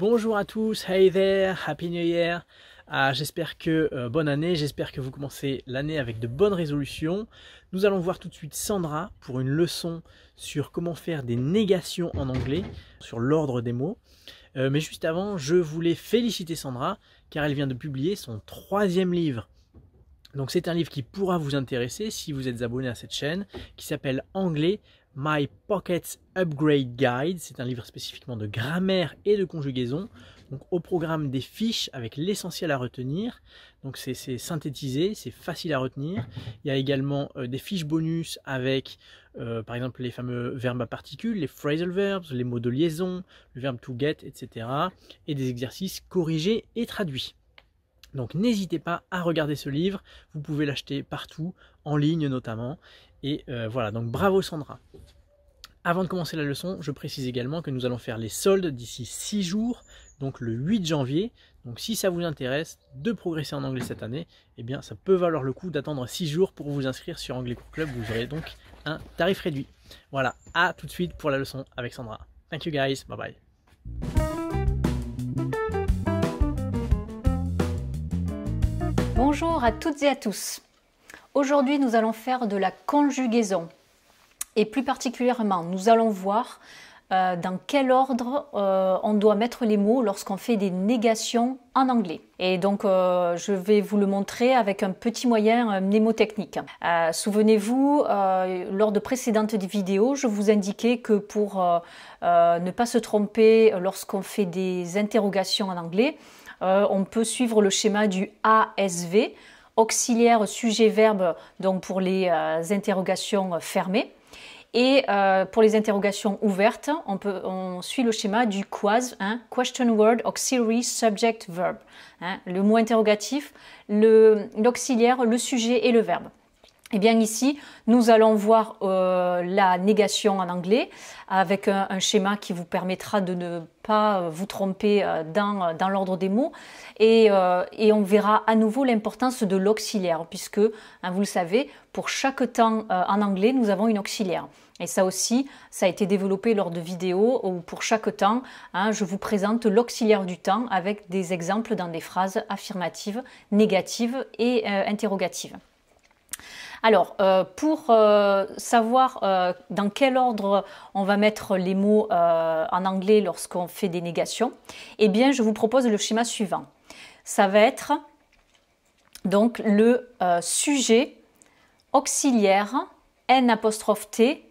Bonjour à tous, hey there, happy new year. Ah, j'espère que euh, bonne année, j'espère que vous commencez l'année avec de bonnes résolutions. Nous allons voir tout de suite Sandra pour une leçon sur comment faire des négations en anglais, sur l'ordre des mots. Euh, mais juste avant, je voulais féliciter Sandra car elle vient de publier son troisième livre. Donc c'est un livre qui pourra vous intéresser si vous êtes abonné à cette chaîne, qui s'appelle Anglais, My Pocket Upgrade Guide. C'est un livre spécifiquement de grammaire et de conjugaison. Donc au programme des fiches avec l'essentiel à retenir. Donc c'est synthétisé, c'est facile à retenir. Il y a également euh, des fiches bonus avec euh, par exemple les fameux verbes à particules, les phrasal verbs, les mots de liaison, le verbe to get, etc. Et des exercices corrigés et traduits. Donc n'hésitez pas à regarder ce livre, vous pouvez l'acheter partout, en ligne notamment, et euh, voilà, donc bravo Sandra. Avant de commencer la leçon, je précise également que nous allons faire les soldes d'ici 6 jours, donc le 8 janvier. Donc si ça vous intéresse de progresser en anglais cette année, eh bien ça peut valoir le coup d'attendre 6 jours pour vous inscrire sur Anglais Cours Club. Vous aurez donc un tarif réduit. Voilà, à tout de suite pour la leçon avec Sandra. Thank you guys, bye bye. Bonjour à toutes et à tous. Aujourd'hui, nous allons faire de la conjugaison. Et plus particulièrement, nous allons voir euh, dans quel ordre euh, on doit mettre les mots lorsqu'on fait des négations en anglais. Et donc, euh, je vais vous le montrer avec un petit moyen mnémotechnique. Souvenez-vous, lors de précédentes vidéos, je vous indiquais que pour ne pas se tromper lorsqu'on fait des interrogations en anglais, on peut suivre le schéma du ASV auxiliaire sujet-verbe donc pour les euh, interrogations fermées. Et euh, pour les interrogations ouvertes, on, peut, on suit le schéma du QUAS, hein, Question Word Auxiliary Subject Verb. Hein. le mot interrogatif, l'auxiliaire, le, sujet et le verbe. Et eh bien ici, nous allons voir euh, la négation en anglais avec un, schéma qui vous permettra de ne euh, vous tromper euh, dans, euh, dans l'ordre des mots. Et, et, on verra à nouveau l'importance de l'auxiliaire, puisque, hein, vous le savez, pour chaque temps en anglais, nous avons une auxiliaire. Et ça aussi, ça a été développé lors de vidéos où pour chaque temps, hein, je vous présente l'auxiliaire du temps avec des exemples dans des phrases affirmatives, négatives et interrogatives. Alors, euh, pour euh, savoir euh, dans quel ordre on va mettre les mots en anglais lorsqu'on fait des négations, eh bien, je vous propose le schéma suivant. Ça va être donc le sujet auxiliaire n t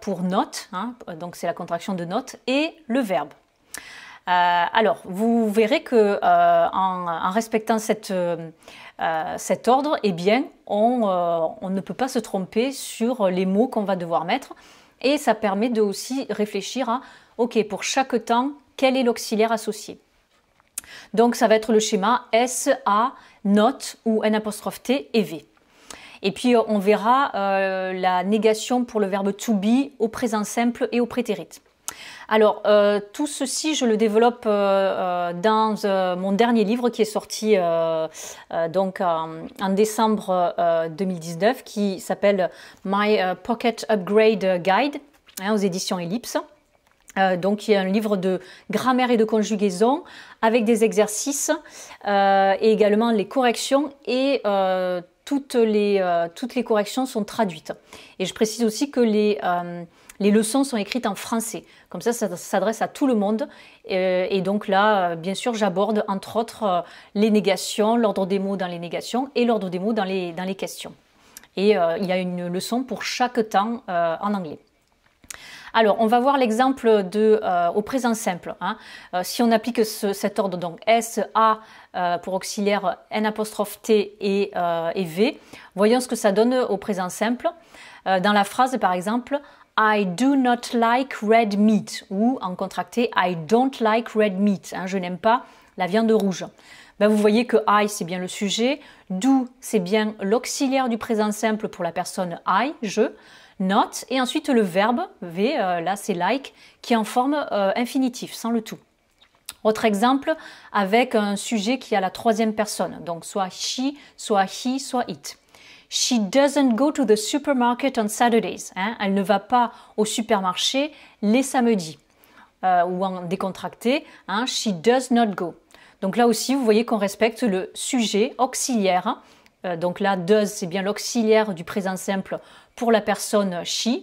pour note, hein, donc c'est la contraction de note, et le verbe. Euh, alors, vous verrez que euh, en, respectant euh, cet ordre, eh bien, on, ne peut pas se tromper sur les mots qu'on va devoir mettre. Et ça permet de aussi réfléchir à, OK, pour chaque temps, quel est l'auxiliaire associé donc ça va être le schéma S, A, note ou N apostrophe T et V. Et puis on verra la négation pour le verbe to be au présent simple et au prétérite. Alors, euh, tout ceci, je le développe euh, euh, dans mon dernier livre qui est sorti donc en décembre 2019, qui s'appelle My Pocket Upgrade Guide hein, aux éditions Ellipse. donc, il y a un livre de grammaire et de conjugaison avec des exercices et également les corrections et toutes les, toutes les corrections sont traduites. Et je précise aussi que les, les leçons sont écrites en français, comme ça ça s'adresse à tout le monde. Euh, et donc là, euh, bien sûr, j'aborde entre autres euh, les négations, l'ordre des mots dans les négations et l'ordre des mots dans les, dans les questions. Et il y a une leçon pour chaque temps en anglais. Alors, on va voir l'exemple au présent simple. Hein. si on applique cet ordre, donc S, A pour auxiliaire, N T et, et, V, voyons ce que ça donne au présent simple. dans la phrase, par exemple, I do not like red meat ou en contracté I don't like red meat. Hein, je n'aime pas la viande rouge. Ben, vous voyez que I c'est bien le sujet, do c'est bien l'auxiliaire du présent simple pour la personne I, je, not et ensuite le verbe V, euh, là c'est like, qui est en forme euh, infinitif sans le tout. Autre exemple avec un sujet qui a la troisième personne, donc soit she, soit he, soit it. She doesn't go to the supermarket on Saturdays. Hein. Elle ne va pas au supermarché les samedis. Euh, ou en décontracté, hein. she does not go. Donc là aussi, vous voyez qu'on respecte le sujet auxiliaire. Hein. Euh, donc là, does, c'est bien l'auxiliaire du présent simple pour la personne she,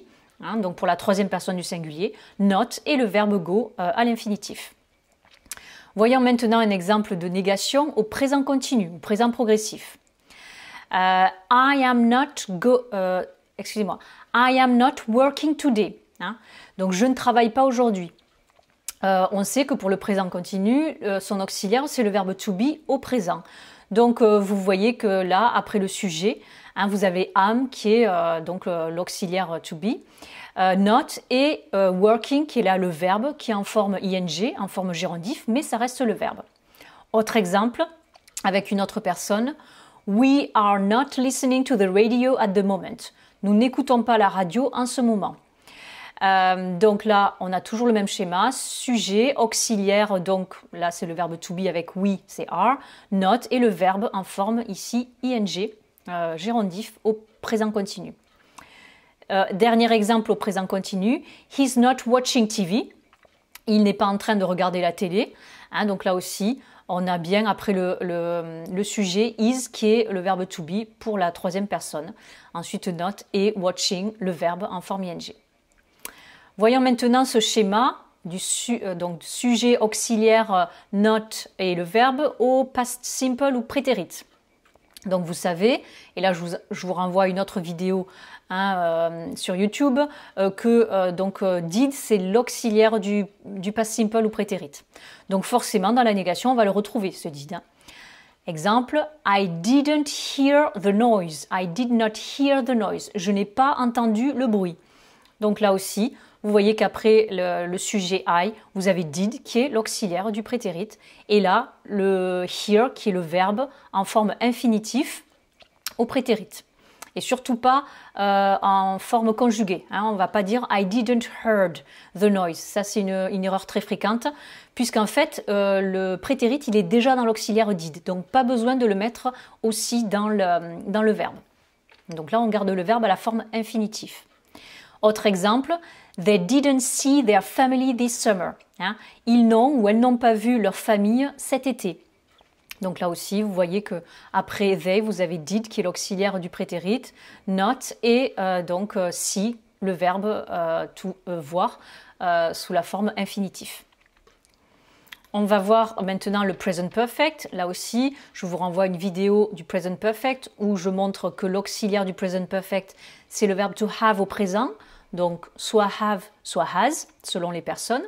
donc pour la troisième personne du singulier, not et le verbe go euh, à l'infinitif. Voyons maintenant un exemple de négation au présent continu, au présent progressif. Euh, I am not go, euh, moi I am not working today. Hein. Donc je ne travaille pas aujourd'hui. Euh, on sait que pour le présent continu, son auxiliaire c'est le verbe to be au présent. Donc vous voyez que là, après le sujet, hein, vous avez am qui est donc l'auxiliaire to be, not et working qui est là le verbe qui est en forme ing, en forme gérondif, mais ça reste le verbe. Autre exemple avec une autre personne. We are not listening to the radio at the moment. Nous n'écoutons pas la radio en ce moment. Euh, donc là, on a toujours le même schéma. Sujet, auxiliaire, donc là c'est le verbe to be avec we, c'est are. Not et le verbe en forme ici ing, euh, gérondif au présent continu. Euh, dernier exemple au présent continu. He's not watching TV. Il n'est pas en train de regarder la télé. Hein, donc là aussi, on a bien après le, sujet is qui est le verbe to be pour la troisième personne. Ensuite not et watching le verbe en forme ing. Voyons maintenant ce schéma du euh, donc sujet auxiliaire euh, not et le verbe au past simple ou prétérit. Donc vous savez, et là je vous, renvoie une autre vidéo hein, euh, sur YouTube, euh, que euh, donc did c'est l'auxiliaire du, du, past simple ou prétérite. Donc forcément dans la négation on va le retrouver ce did. Hein. Exemple, I didn't hear the noise. I did not hear the noise. Je n'ai pas entendu le bruit. Donc là aussi, vous voyez qu'après le, sujet I, vous avez did qui est l'auxiliaire du prétérite. Et là, le here qui est le verbe en forme infinitif au prétérite. Et surtout pas euh, en forme conjuguée. Hein. On ne va pas dire I didn't heard the noise. Ça, c'est une, erreur très fréquente, puisqu'en fait, euh, le prétérite, il est déjà dans l'auxiliaire did. Donc, pas besoin de le mettre aussi dans le, dans le verbe. Donc là, on garde le verbe à la forme infinitif. Autre exemple, They didn't see their family this summer. Hein. Ils n'ont ou elles n'ont pas vu leur famille cet été. Donc là aussi, vous voyez que après they, vous avez did qui est l'auxiliaire du prétérite, not et euh, donc euh, si le verbe euh, to euh, voir sous la forme infinitif. On va voir maintenant le present perfect. Là aussi, je vous renvoie une vidéo du present perfect où je montre que l'auxiliaire du present perfect, c'est le verbe to have au présent donc soit have, soit has, selon les personnes,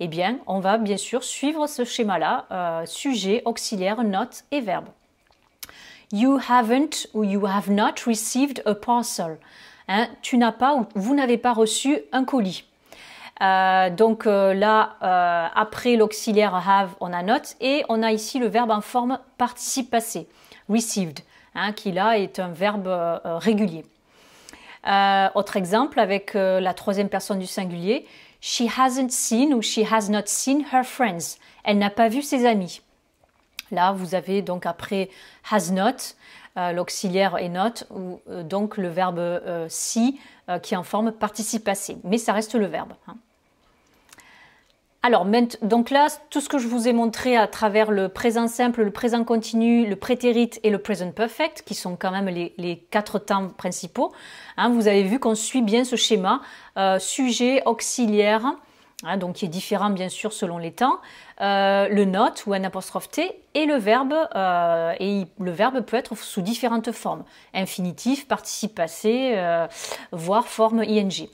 eh bien, on va bien sûr suivre ce schéma-là, euh, sujet, auxiliaire, note et verbe. You haven't ou you have not received a parcel. Hein, tu n'as pas ou vous n'avez pas reçu un colis. Euh, donc euh, là, après l'auxiliaire have, on a note et on a ici le verbe en forme participe passé, received, hein, qui là est un verbe régulier. Euh, autre exemple avec euh, la troisième personne du singulier. She hasn't seen ou she has not seen her friends. Elle n'a pas vu ses amis. Là, vous avez donc après has not, euh, l'auxiliaire et not, ou donc le verbe see qui est en forme participe passé. Mais ça reste le verbe. Hein. Alors donc là, tout ce que je vous ai montré à travers le présent simple, le présent continu, le prétérite et le présent perfect, qui sont quand même les, quatre temps principaux, hein, vous avez vu qu'on suit bien ce schéma euh, sujet, auxiliaire, hein, donc qui est différent bien sûr selon les temps, euh, le note ou un apostrophe T et le verbe. Euh, et le verbe peut être sous différentes formes infinitif, participe passé, voire forme ing.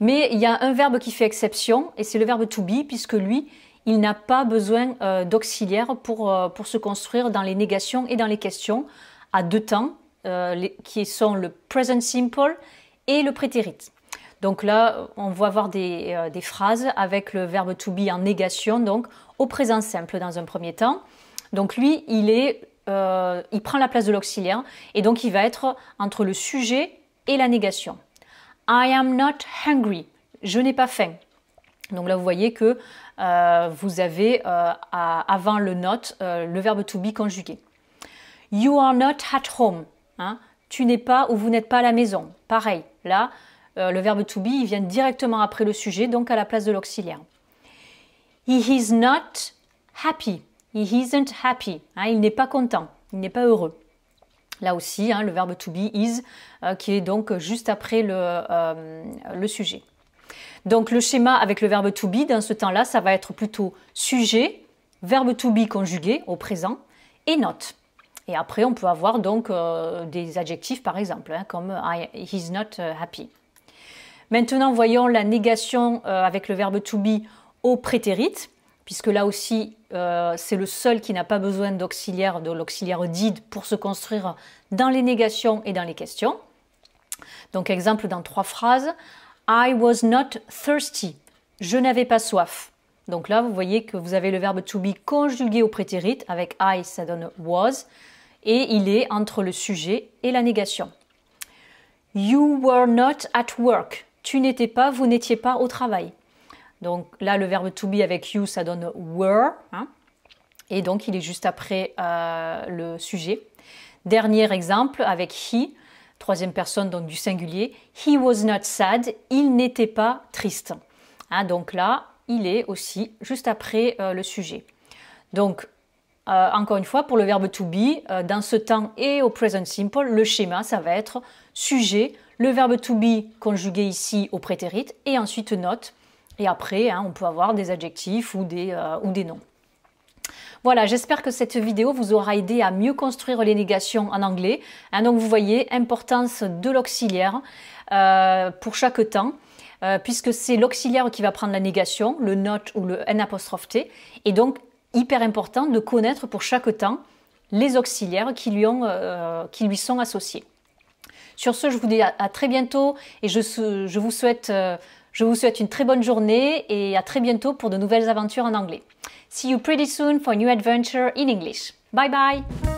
Mais il y a un verbe qui fait exception, et c'est le verbe to be, puisque lui, il n'a pas besoin euh, d'auxiliaire euh, pour, se construire dans les négations et dans les questions à deux temps, euh, qui sont le present simple et le prétérit. Donc là, on va avoir des, phrases avec le verbe to be en négation, donc au présent simple dans un premier temps. Donc lui, il prend la place de l'auxiliaire et donc il va être entre le sujet et la négation. I am not hungry. Je n'ai pas faim. Donc là, vous voyez que euh, vous avez euh, avant le not euh, le verbe to be conjugué. You are not at home. Hein. Tu n'es pas ou vous n'êtes pas à la maison. Pareil, là, le verbe to be vient directement après le sujet, donc à la place de l'auxiliaire. He is not happy. He isn't happy. Hein. Il n'est pas content. Il n'est pas heureux. Là aussi, hein, le verbe to be is, euh, qui est donc juste après euh, le, sujet. Donc le schéma avec le verbe to be, dans ce temps-là, ça va être plutôt sujet, verbe to be conjugué au présent, et note. Et après, on peut avoir donc euh, des adjectifs, par exemple, hein, comme I, he's not happy. Maintenant, voyons la négation avec le verbe to be au prétérite puisque là aussi, euh, c'est le seul qui n'a pas besoin d'auxiliaire, de l'auxiliaire did pour se construire dans les négations et dans les questions. Donc, exemple dans trois phrases. I was not thirsty. Je n'avais pas soif. Donc là, vous voyez que vous avez le verbe to be conjugué au prétérit avec I, ça donne was, et il est entre le sujet et la négation. You were not at work. Tu n'étais pas, vous n'étiez pas au travail. Donc là, le verbe to be avec you, ça donne were. Hein. et donc, il est juste après euh, le sujet. Dernier exemple avec he, troisième personne donc du singulier. He was not sad. Il n'était pas triste. Hein, donc là, il est aussi juste après euh, le sujet. Donc, euh, encore une fois, pour le verbe to be, dans ce temps et au present simple, le schéma, ça va être sujet, le verbe to be conjugué ici au prétérit, et ensuite note, et après, hein, on peut avoir des adjectifs ou des, euh, ou des noms. Voilà, j'espère que cette vidéo vous aura aidé à mieux construire les négations en anglais. Hein, donc vous voyez, importance de l'auxiliaire euh, pour chaque temps, euh, puisque c'est l'auxiliaire qui va prendre la négation, le not ou le n t. Et donc, hyper important de connaître pour chaque temps les auxiliaires qui lui, ont, qui lui sont associés. Sur ce, je vous dis à, très bientôt et je, je vous souhaite je vous souhaite une très bonne journée et à très bientôt pour de nouvelles aventures en anglais. See you pretty soon for a new adventure in English. Bye bye!